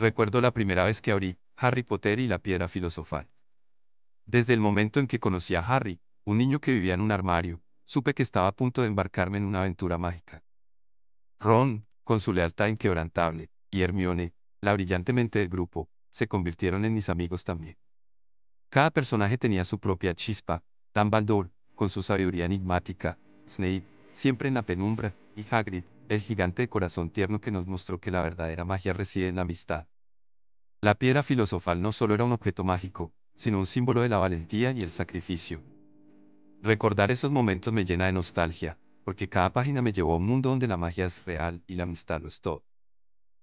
Recuerdo la primera vez que abrí Harry Potter y la piedra filosofal. Desde el momento en que conocí a Harry, un niño que vivía en un armario, supe que estaba a punto de embarcarme en una aventura mágica. Ron, con su lealtad inquebrantable, y Hermione, la brillante mente del grupo, se convirtieron en mis amigos también. Cada personaje tenía su propia chispa, Dumbledore, con su sabiduría enigmática, Snape, siempre en la penumbra, y Hagrid, el gigante de corazón tierno que nos mostró que la verdadera magia reside en la amistad. La piedra filosofal no solo era un objeto mágico, sino un símbolo de la valentía y el sacrificio. Recordar esos momentos me llena de nostalgia, porque cada página me llevó a un mundo donde la magia es real y la amistad lo es todo.